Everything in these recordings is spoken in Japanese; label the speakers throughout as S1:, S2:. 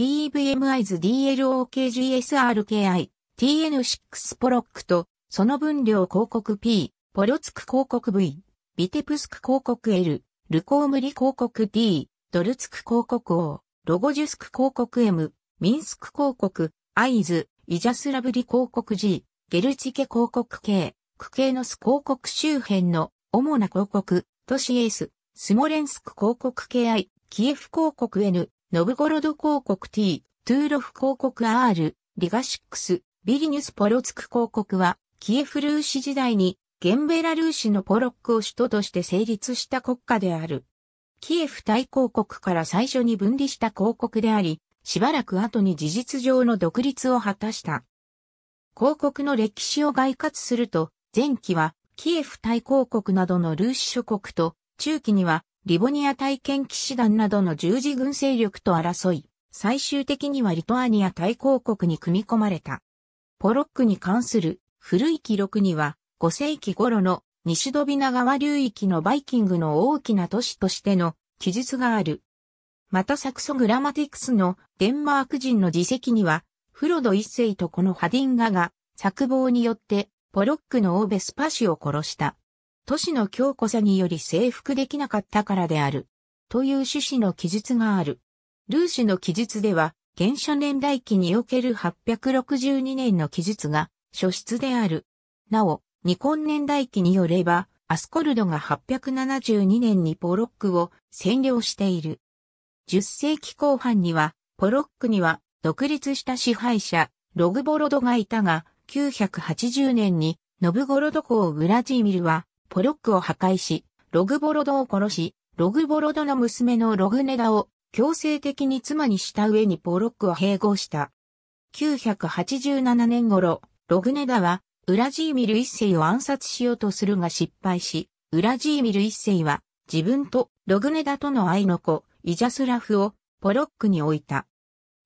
S1: PEVMIs DLOKGSRKI TN6 ポロックとその分量広告 P、ポロツク広告 V、ビテプスク広告 L、ルコームリ広告 D、ドルツク広告 O、ロゴジュスク広告 M、ミンスク広告、アイズ、イジャスラブリ広告 G、ゲルチケ広告 K、クケーノス広告周辺の主な広告、都市エース、スモレンスク広告 KI、キエフ広告 N、ノブゴロド公国 T、トゥーロフ公国 R、リガシックス、ビリニュスポロツク公国は、キエフルーシ時代に、ゲンベラルーシのポロックを首都として成立した国家である。キエフ大公国から最初に分離した公国であり、しばらく後に事実上の独立を果たした。公国の歴史を概括すると、前期はキエフ大公国などのルーシ諸国と、中期にはリボニア体験騎士団などの十字軍勢力と争い、最終的にはリトアニア大公国に組み込まれた。ポロックに関する古い記録には、5世紀頃の西ドビナ川流域のバイキングの大きな都市としての記述がある。またサクソグラマティクスのデンマーク人の自責には、フロド一世とこのハディンガが、作謀によって、ポロックのオーベスパシを殺した。都市の強固さにより征服できなかったからである。という趣旨の記述がある。ルーシの記述では、原初年代記における862年の記述が初出である。なお、ニコン年代記によれば、アスコルドが872年にポロックを占領している。10世紀後半には、ポロックには独立した支配者、ログボロドがいたが、980年にノブゴロド公グラジーミルはポロックを破壊し、ログボロドを殺し、ログボロドの娘のログネダを強制的に妻にした上にポロックを併合した。987年頃、ログネダは、ウラジーミル一世を暗殺しようとするが失敗し、ウラジーミル一世は、自分とログネダとの愛の子、イジャスラフをポロックに置いた。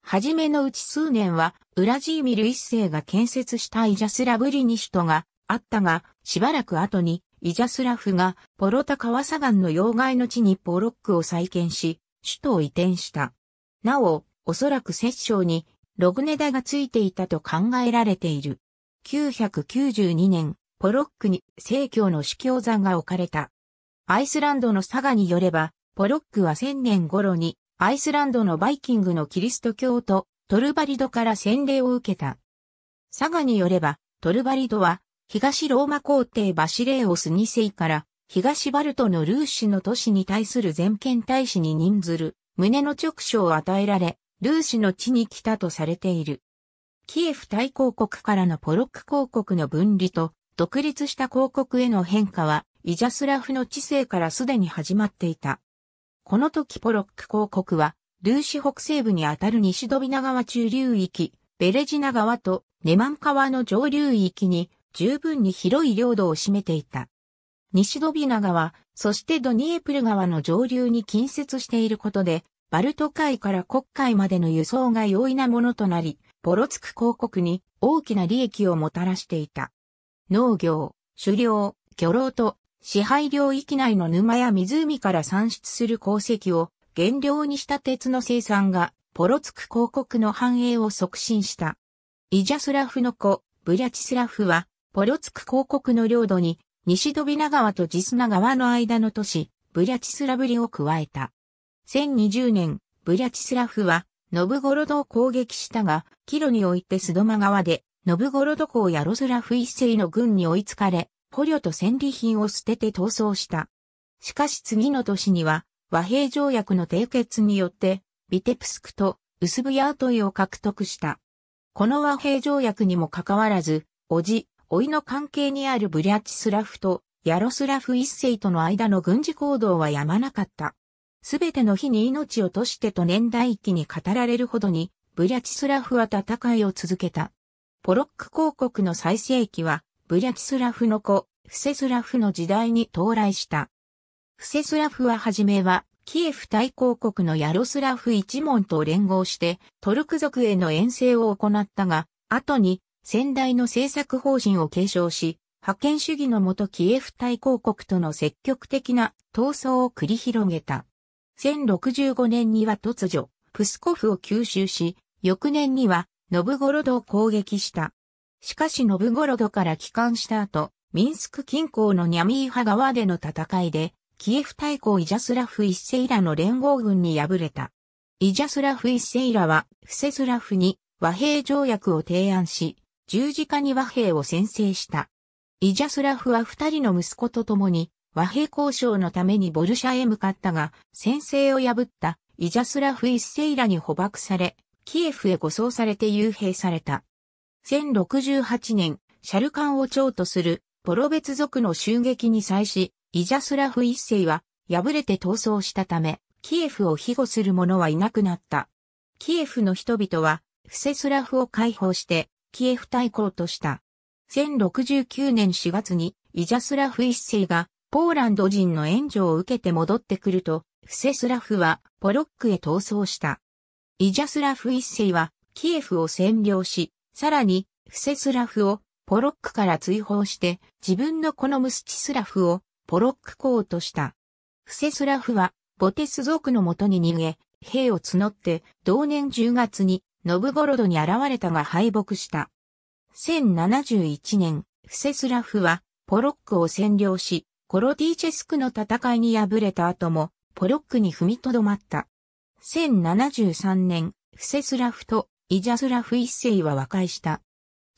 S1: はじめのうち数年は、ウラジーミル一世が建設したイジャスラブリニシトがあったが、しばらく後にイジャスラフがポロタ川砂岩の要害の地にポロックを再建し、首都を移転した。なお、おそらく摂政にログネダがついていたと考えられている。992年、ポロックに聖教の司教座が置かれた。アイスランドのサガによれば、ポロックは1000年頃にアイスランドのバイキングのキリスト教とトルバリドから洗礼を受けた。サガによれば、トルバリドは東ローマ皇帝バシレーオス2世から東バルトのルーシの都市に対する全権大使に任ずる胸の直所を与えられ、ルーシの地に来たとされている。キエフ大公国からのポロック公国の分離と独立した公国への変化はイジャスラフの知性からすでに始まっていた。この時ポロック公国はルーシ北西部にあたる西ドビナ川中流域、ベレジナ川とネマン川の上流域に十分に広い領土を占めていた。西ドビナ川、そしてドニエプル川の上流に近接していることで、バルト海から国海までの輸送が容易なものとなり、ボロツク公国に大きな利益をもたらしていた。農業、狩猟、漁労と支配領域内の沼や湖から産出する鉱石を原料にした鉄の生産がポロツク公国の繁栄を促進した。イジャスラフの子、ブリャチスラフはポロツク公国の領土に、西ドビナ川とジスナ川の間の都市、ブリャチスラブリを加えた。1020年、ブリャチスラフは、ノブゴロドを攻撃したが、キロにおいてスドマ川で、ノブゴロド公やロスラフ一世の軍に追いつかれ、捕虜と戦利品を捨てて逃走した。しかし次の年には、和平条約の締結によって、ビテプスクとウスブヤートイを獲得した。この和平条約にもかかわらず、おじ、老いの関係にあるブリャチスラフとヤロスラフ一世との間の軍事行動はやまなかった。すべての日に命をとしてと年代記に語られるほどに、ブリャチスラフは戦いを続けた。ポロック公国の最盛期は、ブリャチスラフの子、フセスラフの時代に到来した。フセスラフははじめは、キエフ大公国のヤロスラフ一門と連合して、トルク族への遠征を行ったが、後に先代の政策方針を継承し、覇権主義のもとキエフ大公国との積極的な闘争を繰り広げた。1065年には突如、プスコフを吸収し、翌年には、ノブゴロドを攻撃した。しかしノブゴロドから帰還した後、ミンスク近郊のニャミーハ川での戦いで、キエフ対抗イジャスラフ一世ラの連合軍に敗れた。イジャスラフ一世ラは、フセスラフに和平条約を提案し、十字架に和平を宣誓した。イジャスラフは二人の息子と共に和平交渉のためにボルシャへ向かったが、先制を破ったイジャスラフ一世らに捕獲され、キエフへ護送されて幽閉された。1068年、シャルカンを長とするポロベツ族の襲撃に際し、イジャスラフ一世は敗れて逃走したため、キエフを庇護する者はいなくなった。キエフの人々は、フセスラフを解放して、キエフ対抗とした。1069年4月にイジャスラフ一世がポーランド人の援助を受けて戻ってくると、フセスラフはポロックへ逃走した。イジャスラフ一世はキエフを占領し、さらにフセスラフをポロックから追放して自分のこのムスチスラフをポロック公とした。フセスラフはボテス族のもとに逃げ、兵を募って同年10月にノブゴロドに現れたが敗北した。1071年、フセスラフは、ポロックを占領し、コロティーチェスクの戦いに敗れた後も、ポロックに踏みとどまった。1073年、フセスラフとイジャスラフ一世は和解した。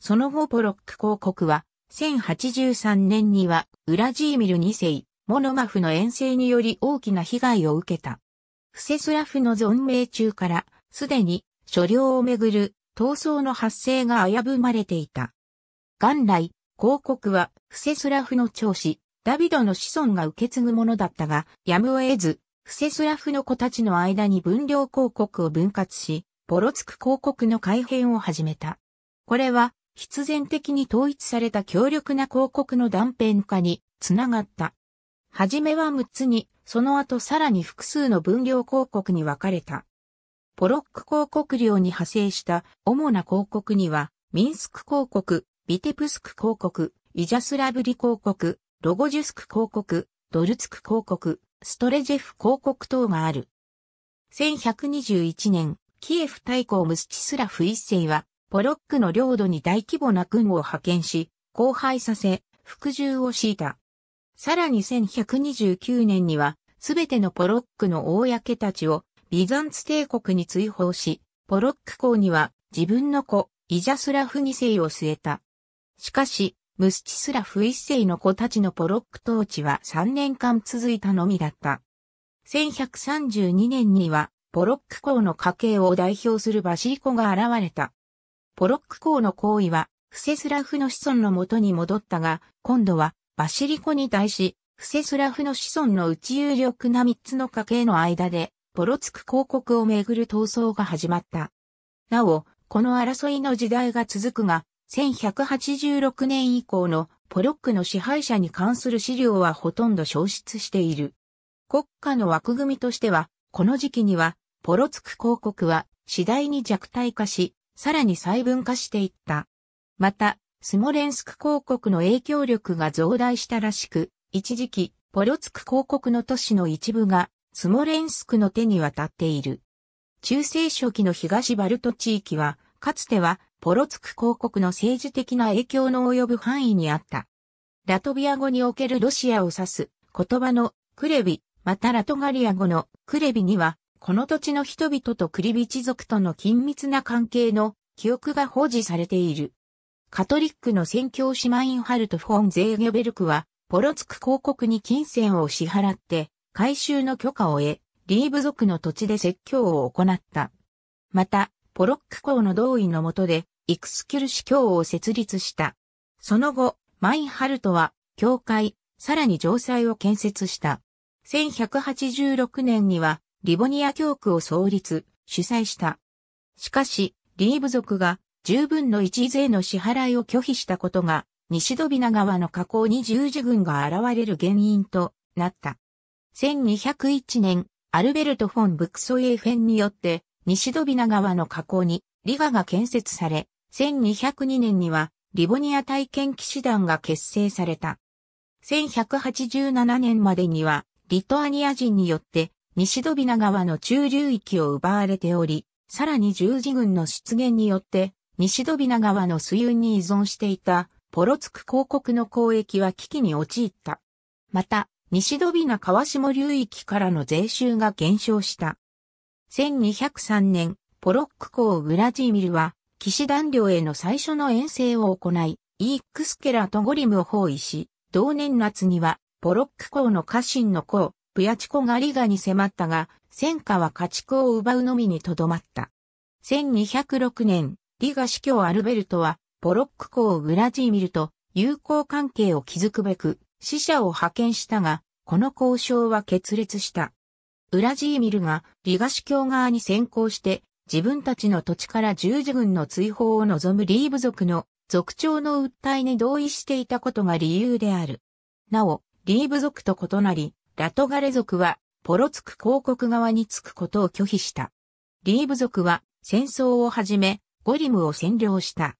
S1: その後ポロック公国は、1083年には、ウラジーミル二世、モノマフの遠征により大きな被害を受けた。フセスラフの存命中から、すでに所領をめぐる闘争の発生が危ぶまれていた。元来、広告はフセスラフの長子、ダビドの子孫が受け継ぐものだったが、やむを得ず、フセスラフの子たちの間に分量広告を分割し、ボロツク広告の改変を始めた。これは、必然的に統一された強力な広告の断片化につながった。はじめは6つに、その後さらに複数の分量広告に分かれた。ポロック広告料に派生した主な広告には、ミンスク広告、ビテプスク広告、イジャスラブリ広告、ロゴジュスク広告、ドルツク広告、ストレジェフ広告等がある。1121年、キエフ大公ムスチスラフ一世は、ポロックの領土に大規模な軍を派遣し、荒廃させ、服従を敷いた。さらに1129年には、すべてのポロックの公たちをビザンツ帝国に追放し、ポロック公には自分の子、イジャスラフ2世を据えた。しかし、ムスチスラフ1世の子たちのポロック統治は3年間続いたのみだった。1132年には、ポロック公の家系を代表するバシリコが現れた。ポロック公の行為は、フセスラフの子孫のもとに戻ったが、今度は、バシリコに対し、フセスラフの子孫のうち有力な3つの家系の間で、ボロツク公国をめぐる闘争が始まった。なお、この争いの時代が続くが、1186年以降のポロックの支配者に関する資料はほとんど消失している。国家の枠組みとしては、この時期には、ポロツク公国は次第に弱体化し、さらに細分化していった。また、スモレンスク公国の影響力が増大したらしく、一時期、ポロツク公国の都市の一部がスモレンスクの手に渡っている。中世初期の東バルト地域は、かつてはポロツク公国の政治的な影響の及ぶ範囲にあった。ラトビア語におけるロシアを指す言葉のクレビ、またラトガリア語のクレビには、この土地の人々とクリビチ族との緊密な関係の記憶が保持されている。カトリックの宣教師マインハルト・フォン・ゼーゲベルクは、ポロツク公国に金銭を支払って、改修の許可を得、リーブ族の土地で説教を行った。また、ポロック校の同意のもとで、イクスキュル司教を設立した。その後、マインハルトは、教会、さらに城塞を建設した。1186年には、リボニア教区を創立、主催した。しかし、リーブ族が十分の一税の支払いを拒否したことが、西ドビナ川の河口に十字軍が現れる原因となった。1201年、アルベルト・フォン・ブクソエーフェンによって、西ドビナ川の河口に、リガが建設され、1202年には、リボニア体験騎士団が結成された。1187年までには、リトアニア人によって、西ドビナ川の中流域を奪われており、さらに十字軍の出現によって、西ドビナ川の水運に依存していた、ポロツク公国の交易は危機に陥った。また、西ドビナ川下流域からの税収が減少した。1203年、ポロック公ウラジーミルは、騎士団領への最初の遠征を行い、イークスケラとゴリムを包囲し、同年夏には、ポロック公の家臣の公、プヤチコガリガに迫ったが、戦火は家畜を奪うのみにとどまった。1206年、リガ司教アルベルトは、ポロック公ウラジーミルと友好関係を築くべく、死者を派遣したが、この交渉は決裂した。ウラジーミルがリガシ教側に先行して自分たちの土地から十字軍の追放を望むリーブ族の族長の訴えに同意していたことが理由である。なお、リーブ族と異なり、ラトガレ族はポロツク広告側につくことを拒否した。リーブ族は戦争をはじめゴリムを占領した。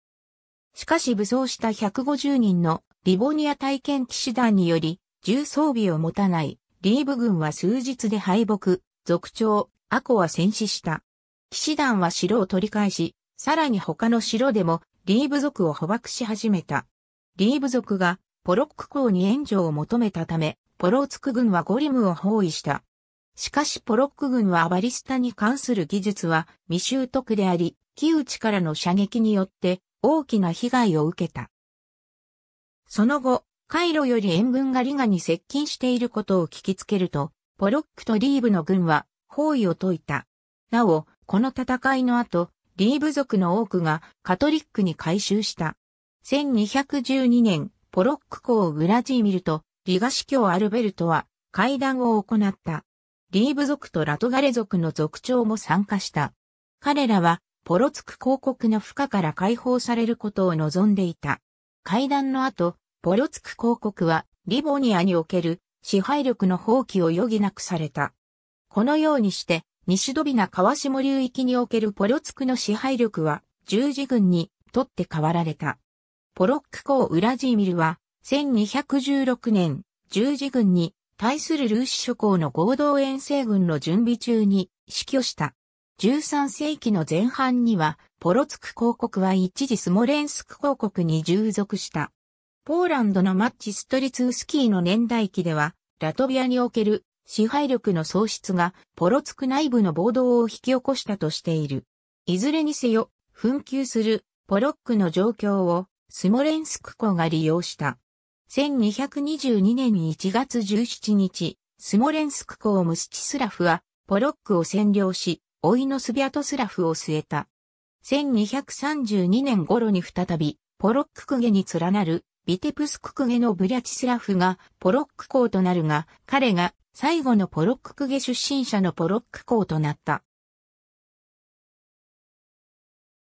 S1: しかし武装した150人のリボニア体験騎士団により、重装備を持たないリーブ軍は数日で敗北、族長、アコは戦死した。騎士団は城を取り返し、さらに他の城でもリーブ族を捕獲し始めた。リーブ族がポロック公に援助を求めたため、ポローツク軍はゴリムを包囲した。しかしポロック軍はアバリスタに関する技術は未習得であり、木地からの射撃によって大きな被害を受けた。その後、カイロより援軍がリガに接近していることを聞きつけると、ポロックとリーブの軍は包囲を解いた。なお、この戦いの後、リーブ族の多くがカトリックに改修した。1212年、ポロック公グラジーミルとリガ司教アルベルトは会談を行った。リーブ族とラトガレ族の族長も参加した。彼らはポロツク公国の負荷から解放されることを望んでいた。会談の後、ポロツク公国はリボニアにおける支配力の放棄を余儀なくされた。このようにして、西ドビナ川下流域におけるポロツクの支配力は十字軍に取って代わられた。ポロック公ウラジーミルは1216年十字軍に対するルーシ諸公の合同遠征軍の準備中に死去した。13世紀の前半には、ポロツク公国は一時スモレンスク公国に従属した。ポーランドのマッチストリツースキーの年代記では、ラトビアにおける支配力の喪失がポロツク内部の暴動を引き起こしたとしている。いずれにせよ、紛糾するポロックの状況をスモレンスク公が利用した。1222年1月17日、スモレンスク公ムスチスラフはポロックを占領し、老いのスビャトスラフを据えた。1232年頃に再び、ポロッククゲに連なる、ビテプスククゲのブリャチスラフがポロック校となるが、彼が最後のポロッククゲ出身者のポロック校となった。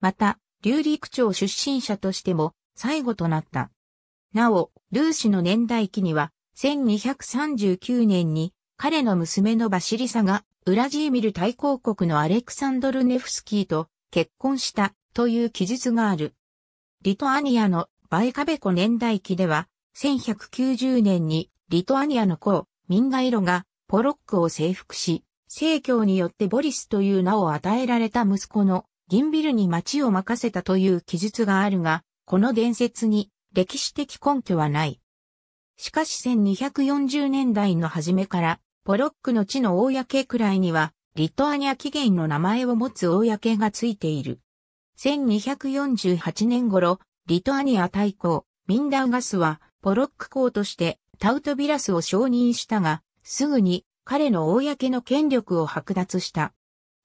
S1: また、流陸町出身者としても最後となった。なお、ルーシの年代記には、1239年に彼の娘のバシリサがウラジーミル大公国のアレクサンドル・ネフスキーと結婚したという記述がある。リトアニアのバイカベコ年代記では、1190年にリトアニアの公、ミンガイロがポロックを征服し、聖教によってボリスという名を与えられた息子のギンビルに町を任せたという記述があるが、この伝説に歴史的根拠はない。しかし1240年代の初めからポロックの地の公くらいには、リトアニア起源の名前を持つ公がついている。1248年頃、リトアニア大公、ミンダウガスは、ポロック公としてタウトビラスを承認したが、すぐに彼の公の権力を剥奪した。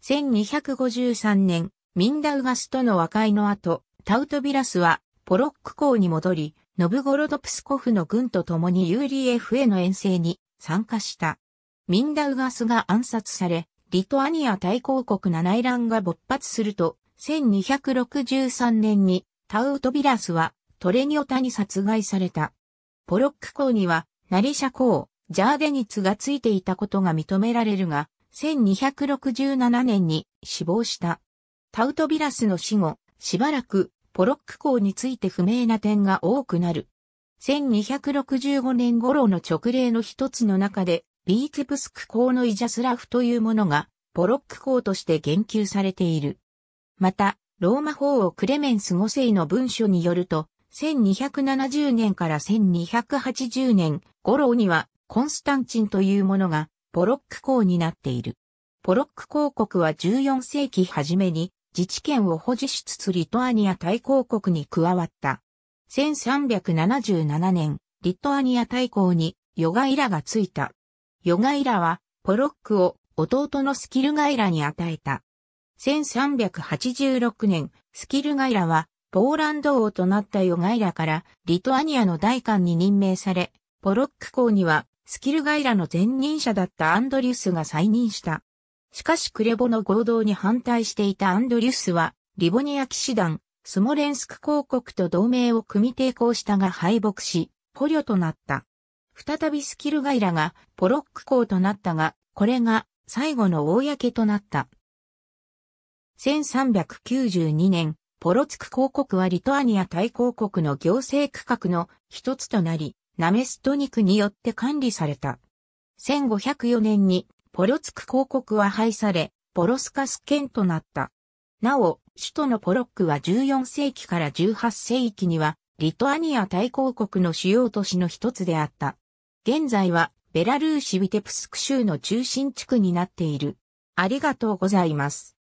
S1: 1253年、ミンダウガスとの和解の後、タウトビラスはポロック公に戻り、ノブゴロドプスコフの軍と共に UDF への遠征に参加した。ミンダウガスが暗殺され、リトアニア大公国イラ乱が勃発すると、1263年にタウトビラスはトレニオタに殺害された。ポロック公にはナリシャ公、ジャーデニツがついていたことが認められるが、1267年に死亡した。タウトビラスの死後、しばらくポロック公について不明な点が多くなる。1265年頃の直例の一つの中で、ビーツブスク校のイジャスラフというものが、ポロック校として言及されている。また、ローマ法王クレメンス5世の文書によると、1270年から1280年頃にはコンスタンチンというものがポロック公になっている。ポロック公国は14世紀初めに自治権を保持しつつリトアニア大公国に加わった。1377年、リトアニア大公にヨガイラがついた。ヨガイラは、ポロックを弟のスキルガイラに与えた。1386年、スキルガイラは、ポーランド王となったヨガイラから、リトアニアの大官に任命され、ポロック公には、スキルガイラの前任者だったアンドリュスが再任した。しかしクレボの合同に反対していたアンドリュスは、リボニア騎士団、スモレンスク公国と同盟を組み抵抗したが敗北し、捕虜となった。再びスキルガイラがポロック校となったが、これが最後の公となった。1392年、ポロツク公国はリトアニア大公国の行政区画の一つとなり、ナメストニクによって管理された。1504年にポロツク公国は廃され、ポロスカス県となった。なお、首都のポロックは14世紀から18世紀には、リトアニア大公国の主要都市の一つであった。現在はベラルーシ・ウィテプスク州の中心地区になっている。ありがとうございます。